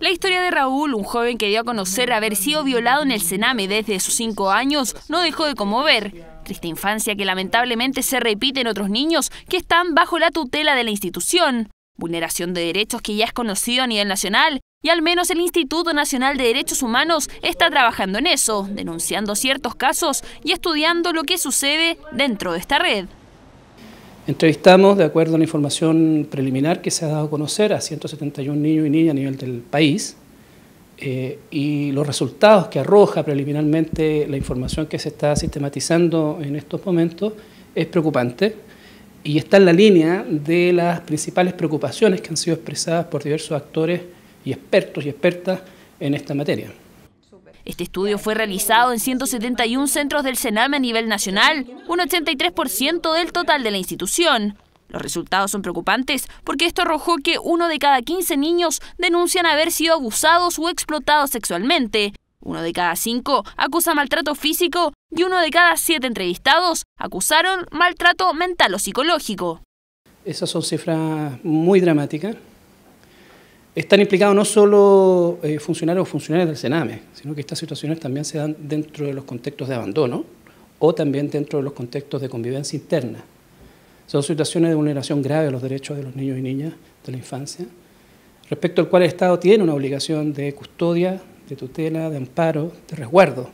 La historia de Raúl, un joven que dio a conocer haber sido violado en el Sename desde sus cinco años, no dejó de conmover. Triste infancia que lamentablemente se repite en otros niños que están bajo la tutela de la institución. Vulneración de derechos que ya es conocido a nivel nacional y al menos el Instituto Nacional de Derechos Humanos está trabajando en eso, denunciando ciertos casos y estudiando lo que sucede dentro de esta red. Entrevistamos, de acuerdo a la información preliminar que se ha dado a conocer, a 171 niños y niñas a nivel del país, eh, y los resultados que arroja preliminarmente la información que se está sistematizando en estos momentos es preocupante y está en la línea de las principales preocupaciones que han sido expresadas por diversos actores y expertos y expertas en esta materia. Este estudio fue realizado en 171 centros del CENAM a nivel nacional, un 83% del total de la institución. Los resultados son preocupantes porque esto arrojó que uno de cada 15 niños denuncian haber sido abusados o explotados sexualmente. Uno de cada cinco acusa maltrato físico y uno de cada siete entrevistados acusaron maltrato mental o psicológico. Esas son cifras muy dramáticas. Están implicados no solo eh, funcionarios o funcionarias del Sename, sino que estas situaciones también se dan dentro de los contextos de abandono o también dentro de los contextos de convivencia interna. Son situaciones de vulneración grave a los derechos de los niños y niñas de la infancia, respecto al cual el Estado tiene una obligación de custodia, de tutela, de amparo, de resguardo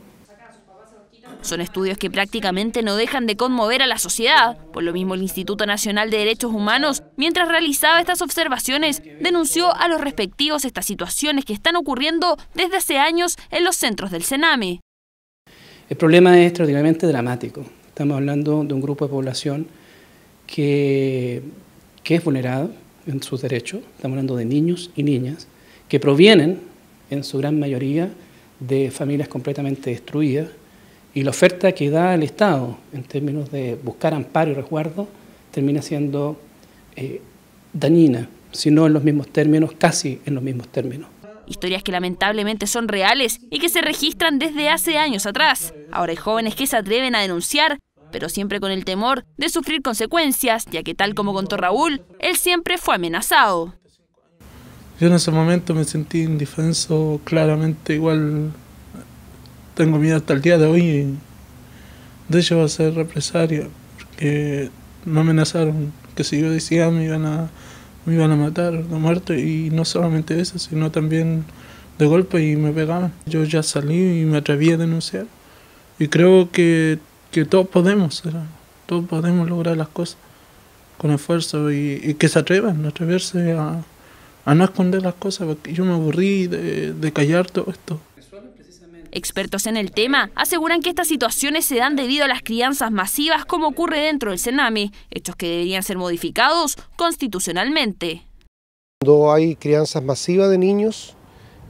son estudios que prácticamente no dejan de conmover a la sociedad. Por lo mismo, el Instituto Nacional de Derechos Humanos, mientras realizaba estas observaciones, denunció a los respectivos estas situaciones que están ocurriendo desde hace años en los centros del Sename. El problema es extraordinariamente dramático. Estamos hablando de un grupo de población que, que es vulnerado en sus derechos. Estamos hablando de niños y niñas que provienen, en su gran mayoría, de familias completamente destruidas, y la oferta que da el Estado en términos de buscar amparo y resguardo termina siendo eh, dañina, si no en los mismos términos, casi en los mismos términos. Historias que lamentablemente son reales y que se registran desde hace años atrás. Ahora hay jóvenes que se atreven a denunciar, pero siempre con el temor de sufrir consecuencias, ya que tal como contó Raúl, él siempre fue amenazado. Yo en ese momento me sentí indefenso, claramente igual tengo miedo hasta el día de hoy. De hecho, va a ser represario porque me amenazaron que si yo decía me iban a, me iban a matar de muerte, y no solamente eso, sino también de golpe y me pegaban. Yo ya salí y me atreví a denunciar. Y creo que, todos podemos, todos podemos lograr las cosas con esfuerzo y, que se atrevan, atreverse a, a no esconder las cosas, porque yo me aburrí de, de callar todo esto. Expertos en el tema aseguran que estas situaciones se dan debido a las crianzas masivas como ocurre dentro del Sename, hechos que deberían ser modificados constitucionalmente. Cuando hay crianzas masivas de niños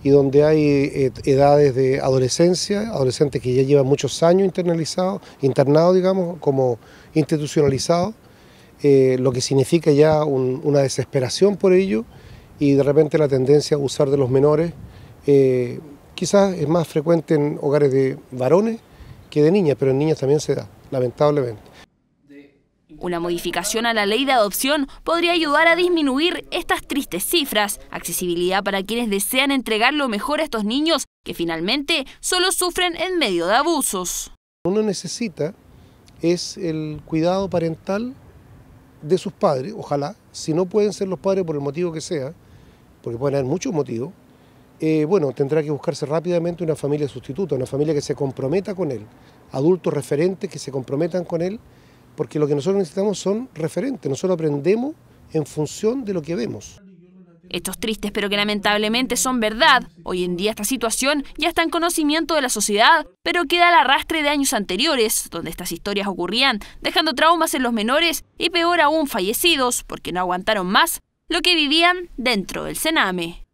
y donde hay eh, edades de adolescencia, adolescentes que ya llevan muchos años internalizados, internados, digamos, como institucionalizados, eh, lo que significa ya una desesperación por ello y de repente la tendencia a usar de los menores. Eh, Quizás es más frecuente en hogares de varones que de niñas, pero en niñas también se da, lamentablemente. Una modificación a la ley de adopción podría ayudar a disminuir estas tristes cifras, accesibilidad para quienes desean entregar lo mejor a estos niños que finalmente solo sufren en medio de abusos. Uno necesita es el cuidado parental de sus padres, ojalá, si no pueden ser los padres por el motivo que sea, porque pueden haber muchos motivos, eh, bueno, tendrá que buscarse rápidamente una familia sustituta, una familia que se comprometa con él, adultos referentes que se comprometan con él, porque lo que nosotros necesitamos son referentes, nosotros aprendemos en función de lo que vemos. Estos tristes pero que lamentablemente son verdad. Hoy en día esta situación ya está en conocimiento de la sociedad, pero queda el arrastre de años anteriores, donde estas historias ocurrían, dejando traumas en los menores y peor aún fallecidos, porque no aguantaron más lo que vivían dentro del cename.